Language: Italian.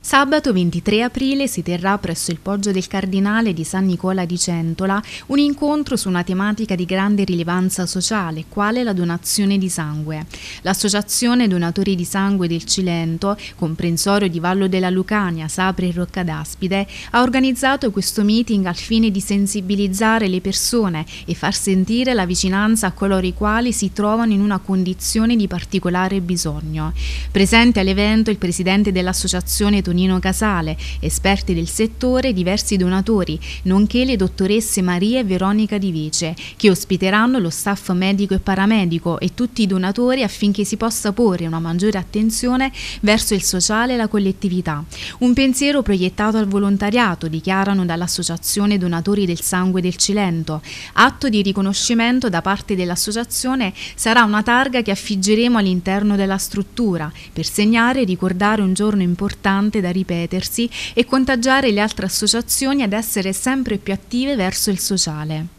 Sabato 23 aprile si terrà presso il Poggio del Cardinale di San Nicola di Centola un incontro su una tematica di grande rilevanza sociale, quale la donazione di sangue. L'associazione Donatori di Sangue del Cilento, comprensorio di Vallo della Lucania, Sapri e Rocca d'Aspide, ha organizzato questo meeting al fine di sensibilizzare le persone e far sentire la vicinanza a coloro i quali si trovano in una condizione di particolare bisogno. Presente all'evento il presidente dell'associazione Antonino Casale, esperti del settore e diversi donatori, nonché le dottoresse Maria e Veronica Di Vice, che ospiteranno lo staff medico e paramedico e tutti i donatori affinché si possa porre una maggiore attenzione verso il sociale e la collettività. Un pensiero proiettato al volontariato, dichiarano dall'Associazione Donatori del Sangue del Cilento. Atto di riconoscimento da parte dell'associazione sarà una targa che affiggeremo all'interno della struttura per segnare e ricordare un giorno importante facilmente da ripetersi e contagiare le altre associazioni ad essere sempre più attive verso il sociale.